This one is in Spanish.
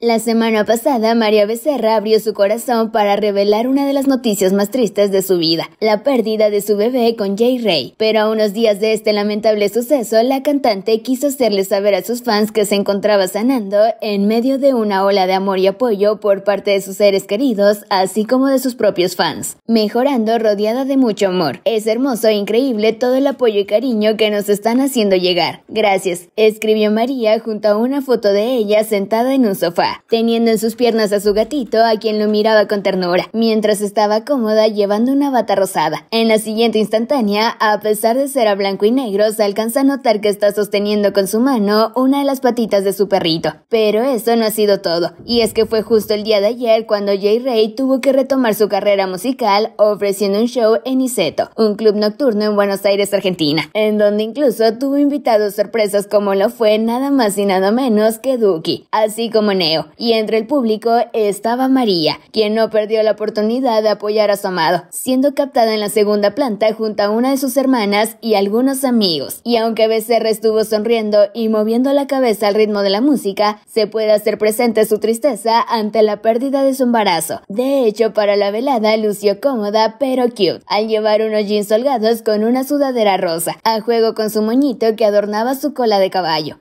La semana pasada, María Becerra abrió su corazón para revelar una de las noticias más tristes de su vida, la pérdida de su bebé con Jay Ray. Pero a unos días de este lamentable suceso, la cantante quiso hacerle saber a sus fans que se encontraba sanando en medio de una ola de amor y apoyo por parte de sus seres queridos, así como de sus propios fans, mejorando rodeada de mucho amor. Es hermoso e increíble todo el apoyo y cariño que nos están haciendo llegar. Gracias, escribió María junto a una foto de ella sentada en un sofá teniendo en sus piernas a su gatito, a quien lo miraba con ternura, mientras estaba cómoda llevando una bata rosada. En la siguiente instantánea, a pesar de ser a blanco y negro, se alcanza a notar que está sosteniendo con su mano una de las patitas de su perrito. Pero eso no ha sido todo, y es que fue justo el día de ayer cuando Jay Ray tuvo que retomar su carrera musical ofreciendo un show en Iseto, un club nocturno en Buenos Aires, Argentina, en donde incluso tuvo invitados sorpresas como lo fue nada más y nada menos que Duki, así como Neo y entre el público estaba María, quien no perdió la oportunidad de apoyar a su amado, siendo captada en la segunda planta junto a una de sus hermanas y algunos amigos. Y aunque Becerra estuvo sonriendo y moviendo la cabeza al ritmo de la música, se puede hacer presente su tristeza ante la pérdida de su embarazo. De hecho, para la velada lució cómoda pero cute, al llevar unos jeans holgados con una sudadera rosa, a juego con su moñito que adornaba su cola de caballo.